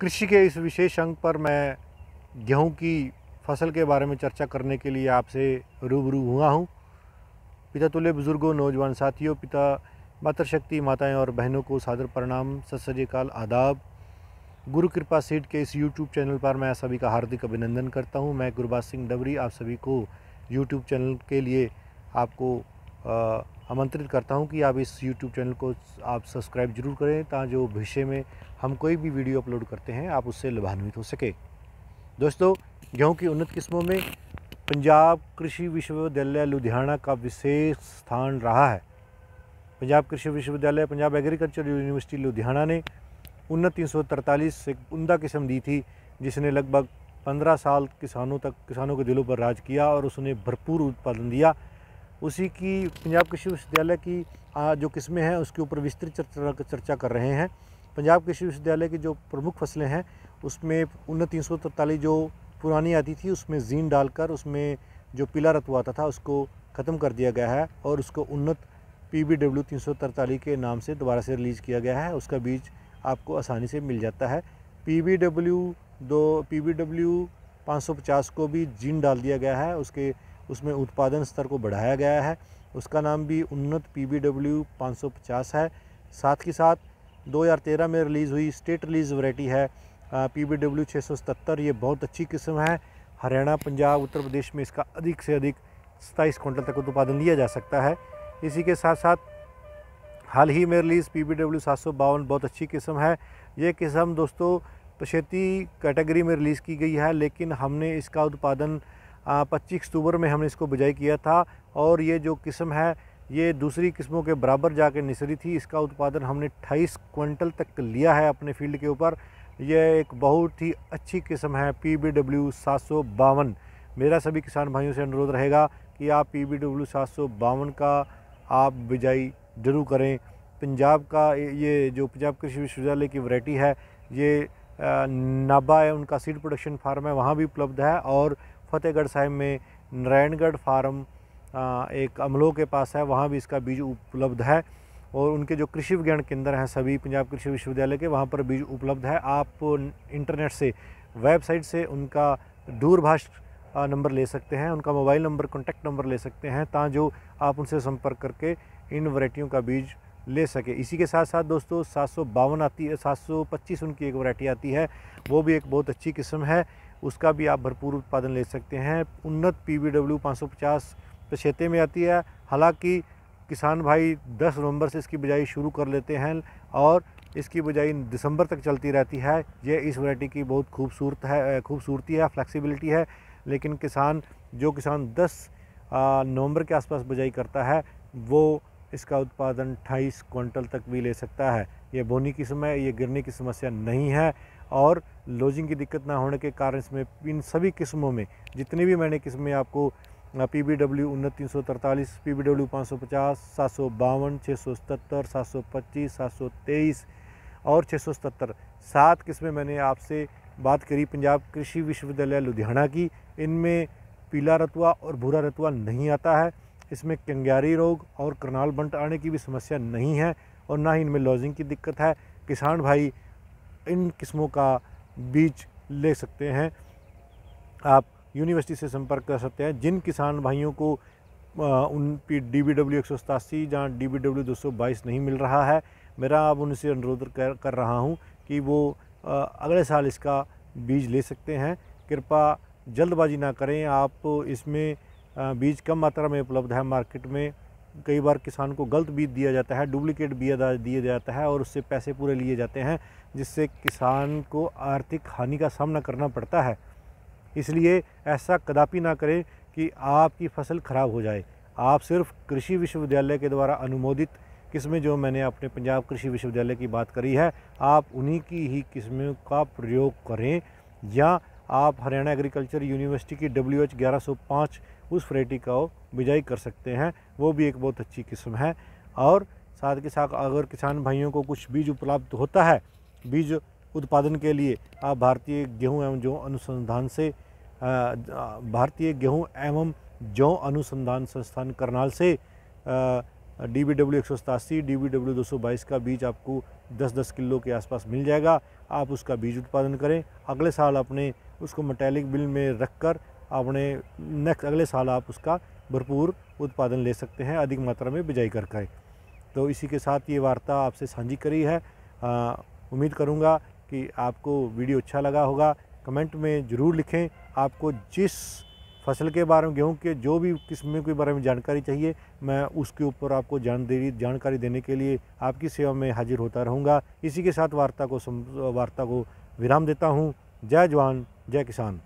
कृषि के इस विशेष अंक पर मैं गेहूं की फसल के बारे में चर्चा करने के लिए आपसे रूबरू हुआ हूं पिता तुल्य बुज़ुर्गों नौजवान साथियों पिता मातृशक्ति माताएं और बहनों को सादर प्रणाम सत सजयकाल आदाब गुरु कृपा सीट के इस यूट्यूब चैनल पर मैं सभी का हार्दिक अभिनंदन करता हूं मैं गुरबाज सिंह डबरी आप सभी को यूट्यूब चैनल के लिए आपको आमंत्रित करता हूँ कि आप इस यूट्यूब चैनल को आप सब्सक्राइब जरूर करें ताकि जो भविष्य में हम कोई भी वीडियो अपलोड करते हैं आप उससे लाभान्वित हो सके दोस्तों गेहूँ की उन्नत किस्मों में पंजाब कृषि विश्वविद्यालय लुधियाना का विशेष स्थान रहा है पंजाब कृषि विश्वविद्यालय पंजाब एग्रीकल्चर यूनिवर्सिटी लुधियाना ने उन्नत तीन सौ तरतालीस उमदा किस्म दी थी जिसने लगभग पंद्रह साल किसानों तक किसानों के दिलों पर राज किया और उसने भरपूर उत्पादन दिया उसी की पंजाब कृषि विश्वविद्यालय की जो किस्में हैं उसके ऊपर विस्तृत चर्चा कर रहे हैं पंजाब कृषि विश्वविद्यालय की जो प्रमुख फसलें हैं उसमें उन्नत तीन जो पुरानी आती थी उसमें जीन डालकर उसमें जो पीला रतवा आता था उसको ख़त्म कर दिया गया है और उसको उन्नत पी बी डब्ल्यू तीन के नाम से दोबारा से रिलीज़ किया गया है उसका बीज आपको आसानी से मिल जाता है पी बी डब्ल्यू दो पी बी डब्ल्यू पाँच सौ पचास को भी जीन डाल दिया गया है उसके उसमें उत्पादन स्तर को बढ़ाया गया है उसका नाम भी उन्नत पी बी डब्ल्यू पाँच सौ पचास है साथ ही साथ दो हज़ार तेरह में रिलीज़ हुई स्टेट रिलीज़ वैरायटी है पी बी डब्ल्यू छः सौ सतहत्तर ये बहुत अच्छी किस्म है हरियाणा पंजाब उत्तर प्रदेश में इसका अधिक से अधिक सत्ताईस क्विंटल तक उत्पादन लिया जा सकता है इसी के साथ साथ हाल ही में रिलीज़ पी बी डब्ल्यू सात सौ बावन बहुत अच्छी किस्म है ये किस्म दोस्तों पछेती कैटेगरी में रिलीज़ की गई है लेकिन हमने इसका उत्पादन पच्चीस अक्टूबर में हमने इसको बिजाई किया था और ये जो किस्म है ये दूसरी किस्मों के बराबर जाके निसरी थी इसका उत्पादन हमने अट्ठाईस क्विंटल तक लिया है अपने फील्ड के ऊपर यह एक बहुत ही अच्छी किस्म है पी बी डब्ल्यू सात सौ बावन मेरा सभी किसान भाइयों से अनुरोध रहेगा कि आप पी बी डब्ल्यू सात सौ बावन का आप बिजाई जरूर करें पंजाब का ये जो पंजाब कृषि विश्वविद्यालय की वैरायटी है ये नाबा है उनका सीड प्रोडक्शन फार्म है वहाँ भी उपलब्ध है और फतेहगढ़ साहिब में नारायणगढ़ फार्म एक अमलों के पास है वहाँ भी इसका बीज उपलब्ध है और उनके जो कृषि विज्ञान केंद्र हैं सभी पंजाब कृषि विश्वविद्यालय के वहाँ पर बीज उपलब्ध है आप इंटरनेट से वेबसाइट से उनका दूरभाष नंबर ले सकते हैं उनका मोबाइल नंबर कॉन्टैक्ट नंबर ले सकते हैं ता जो आप उनसे संपर्क करके इन वरायटियों का बीज ले सके इसी के साथ साथ दोस्तों सात आती है सात उनकी एक वरायटी आती है वो भी एक बहुत अच्छी किस्म है उसका भी आप भरपूर उत्पादन ले सकते हैं उन्नत पी वी डब्ल्यू पाँच सौ पचास में आती है हालांकि किसान भाई 10 नवंबर से इसकी बिजाई शुरू कर लेते हैं और इसकी बिजाई दिसंबर तक चलती रहती है ये इस वैरायटी की बहुत खूबसूरत है खूबसूरती है फ्लैक्सीबिलिटी है लेकिन किसान जो किसान दस नवंबर के आसपास बिजाई करता है वो इसका उत्पादन अट्ठाईस क्विंटल तक भी ले सकता है ये बोनी किस्म है ये गिरने की समस्या नहीं है और लॉजिंग की दिक्कत ना होने के कारण इसमें इन सभी किस्मों में जितनी भी मैंने किस्में आपको पी बी डब्ल्यू तीन सौ तरतालीस पी बी डब्ल्यू पाँच सौ पचास सात सौ बावन छः सौ सतहत्तर सात सौ पच्चीस सात सौ तेईस और छः सौ सतहत्तर सात किस्में मैंने आपसे बात करी पंजाब कृषि विश्वविद्यालय लुधियाना की इनमें पीला रतुआ और भूरा रतुआ नहीं आता है इसमें कंग्यारी रोग और करनाल बंट आने की भी समस्या नहीं है और ना ही इनमें लॉजिंग की दिक्कत है किसान भाई इन किस्मों का बीज ले सकते हैं आप यूनिवर्सिटी से संपर्क कर सकते हैं जिन किसान भाइयों को उन पी डी बी डब्ल्यू एक सौ सतासी जहाँ डी बी डब्ल्यू दो सौ बाईस नहीं मिल रहा है मेरा अब उनसे अनुरोध कर कर रहा हूँ कि वो अगले साल इसका बीज ले सकते हैं कृपा जल्दबाजी ना करें आप इसमें बीज कम मात्रा में उपलब्ध है मार्केट में कई बार किसान को गलत बीज दिया जाता है डुप्लीकेट बीज दिया जाता है और उससे पैसे पूरे लिए जाते हैं जिससे किसान को आर्थिक हानि का सामना करना पड़ता है इसलिए ऐसा कदापि ना करें कि आपकी फसल ख़राब हो जाए आप सिर्फ कृषि विश्वविद्यालय के द्वारा अनुमोदित किस्में जो मैंने अपने पंजाब कृषि विश्वविद्यालय की बात करी है आप उन्हीं की ही किस्में का प्रयोग करें या आप हरियाणा एग्रीकल्चर यूनिवर्सिटी की डब्ल्यू एच ग्यारह सौ पाँच उस फ्रेटी का बिजाई कर सकते हैं वो भी एक बहुत अच्छी किस्म है और साथ के साथ अगर किसान भाइयों को कुछ बीज उपलब्ध होता है बीज उत्पादन के लिए आप भारतीय गेहूं एवं जौ अनुसंधान से भारतीय गेहूं एवं जौ अनुसंधान संस्थान करनाल से डी बी डब्ल्यू एक सौ सतासी डी बी डब्ल्यू दो सौ बाईस का बीज आपको दस दस किलो के आसपास मिल जाएगा आप उसका बीज उत्पादन करें अगले साल अपने उसको मेटेलिक बिल में रख कर अपने नेक्स्ट अगले साल आप उसका भरपूर उत्पादन ले सकते हैं अधिक मात्रा में बिजाई कर करें तो इसी के साथ ये वार्ता आपसे साझी करी है आ, उम्मीद करूँगा कि आपको वीडियो अच्छा लगा होगा कमेंट में ज़रूर लिखें आपको जिस फसल के बारे में गेहूँ के जो भी किस्म के बारे में जानकारी चाहिए मैं उसके ऊपर आपको जान दे जानकारी देने के लिए आपकी सेवा में हाजिर होता रहूँगा इसी के साथ वार्ता को वार्ता को विराम देता हूँ जय जवान जय किसान